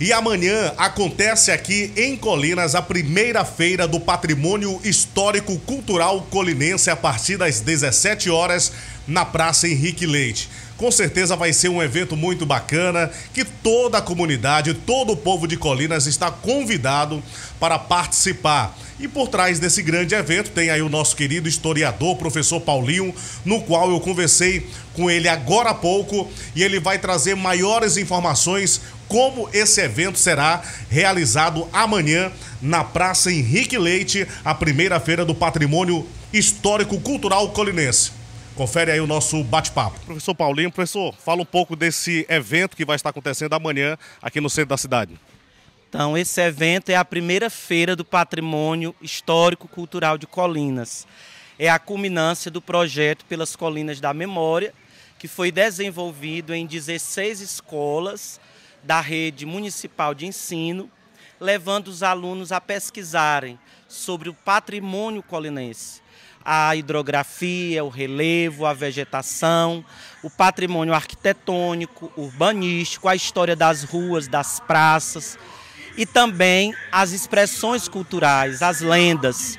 E amanhã acontece aqui em Colinas a primeira feira do patrimônio histórico cultural colinense a partir das 17 horas na Praça Henrique Leite. Com certeza vai ser um evento muito bacana que toda a comunidade, todo o povo de Colinas está convidado para participar. E por trás desse grande evento tem aí o nosso querido historiador, professor Paulinho, no qual eu conversei com ele agora há pouco e ele vai trazer maiores informações como esse evento será realizado amanhã na Praça Henrique Leite, a primeira feira do patrimônio histórico cultural colinense. Confere aí o nosso bate-papo. Professor Paulinho, professor, fala um pouco desse evento que vai estar acontecendo amanhã aqui no centro da cidade. Então, esse evento é a primeira feira do patrimônio histórico-cultural de Colinas. É a culminância do projeto Pelas Colinas da Memória, que foi desenvolvido em 16 escolas da rede municipal de ensino, levando os alunos a pesquisarem sobre o patrimônio colinense, a hidrografia, o relevo, a vegetação, o patrimônio arquitetônico, urbanístico, a história das ruas, das praças e também as expressões culturais, as lendas.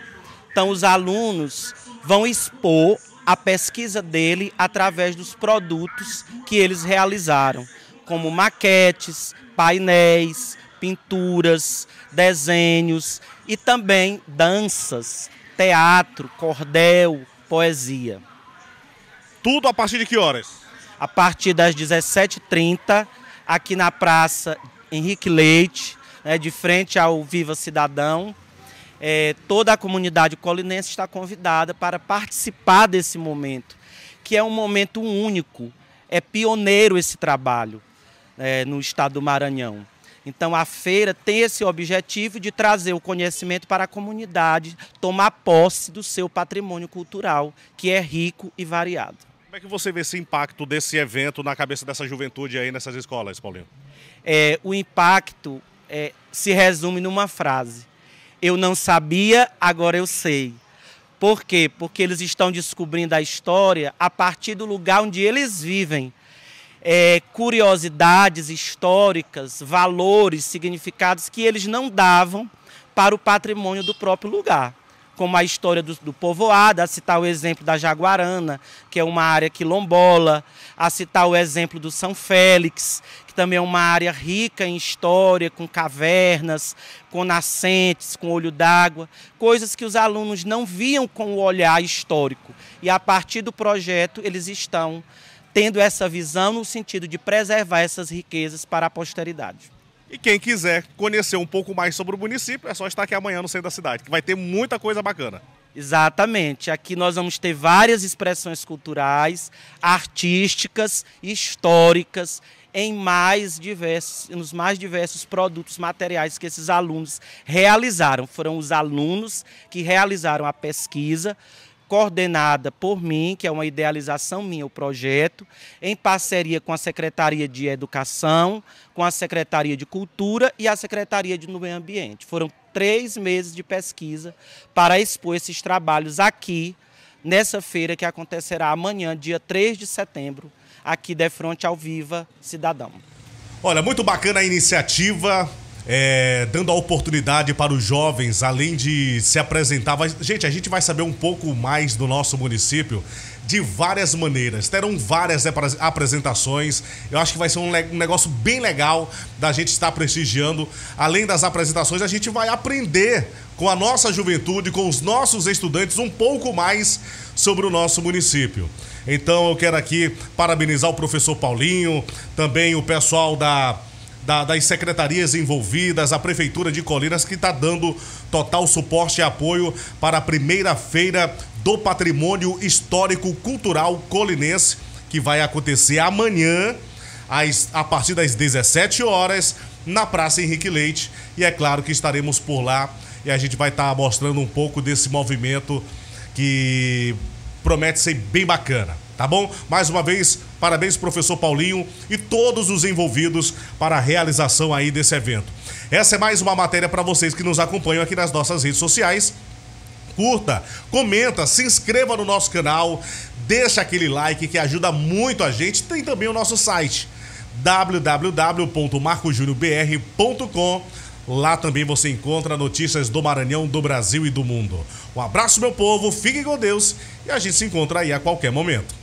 Então, os alunos vão expor a pesquisa dele através dos produtos que eles realizaram como maquetes, painéis, pinturas, desenhos e também danças, teatro, cordel, poesia. Tudo a partir de que horas? A partir das 17h30, aqui na Praça Henrique Leite, né, de frente ao Viva Cidadão. É, toda a comunidade colinense está convidada para participar desse momento, que é um momento único, é pioneiro esse trabalho é, no estado do Maranhão. Então a feira tem esse objetivo de trazer o conhecimento para a comunidade, tomar posse do seu patrimônio cultural, que é rico e variado. Como é que você vê esse impacto desse evento na cabeça dessa juventude aí nessas escolas, Paulinho? É, o impacto é, se resume numa frase. Eu não sabia, agora eu sei. Por quê? Porque eles estão descobrindo a história a partir do lugar onde eles vivem, é, curiosidades históricas, valores, significados que eles não davam para o patrimônio do próprio lugar. Como a história do, do povoado, a citar o exemplo da Jaguarana, que é uma área quilombola, a citar o exemplo do São Félix, que também é uma área rica em história, com cavernas, com nascentes, com olho d'água, coisas que os alunos não viam com o olhar histórico. E a partir do projeto, eles estão tendo essa visão no sentido de preservar essas riquezas para a posteridade. E quem quiser conhecer um pouco mais sobre o município, é só estar aqui amanhã no centro da cidade, que vai ter muita coisa bacana. Exatamente. Aqui nós vamos ter várias expressões culturais, artísticas, históricas, em mais diversos, nos mais diversos produtos materiais que esses alunos realizaram. Foram os alunos que realizaram a pesquisa coordenada por mim, que é uma idealização minha, o projeto, em parceria com a Secretaria de Educação, com a Secretaria de Cultura e a Secretaria de Meio Ambiente. Foram três meses de pesquisa para expor esses trabalhos aqui, nessa feira que acontecerá amanhã, dia 3 de setembro, aqui de frente ao Viva Cidadão. Olha, muito bacana a iniciativa é, dando a oportunidade para os jovens, além de se apresentar. Vai, gente, a gente vai saber um pouco mais do nosso município de várias maneiras. Terão várias apresentações. Eu acho que vai ser um, um negócio bem legal da gente estar prestigiando. Além das apresentações, a gente vai aprender com a nossa juventude, com os nossos estudantes, um pouco mais sobre o nosso município. Então eu quero aqui parabenizar o professor Paulinho, também o pessoal da da, das secretarias envolvidas, a Prefeitura de Colinas, que está dando total suporte e apoio para a primeira feira do patrimônio histórico cultural colinense, que vai acontecer amanhã, às, a partir das 17 horas, na Praça Henrique Leite. E é claro que estaremos por lá e a gente vai estar tá mostrando um pouco desse movimento que promete ser bem bacana. Tá bom? Mais uma vez, parabéns professor Paulinho e todos os envolvidos para a realização aí desse evento. Essa é mais uma matéria para vocês que nos acompanham aqui nas nossas redes sociais. Curta, comenta, se inscreva no nosso canal, deixa aquele like que ajuda muito a gente. Tem também o nosso site www.marcojuniobr.com. Lá também você encontra notícias do Maranhão, do Brasil e do mundo. Um abraço, meu povo, fiquem com Deus e a gente se encontra aí a qualquer momento.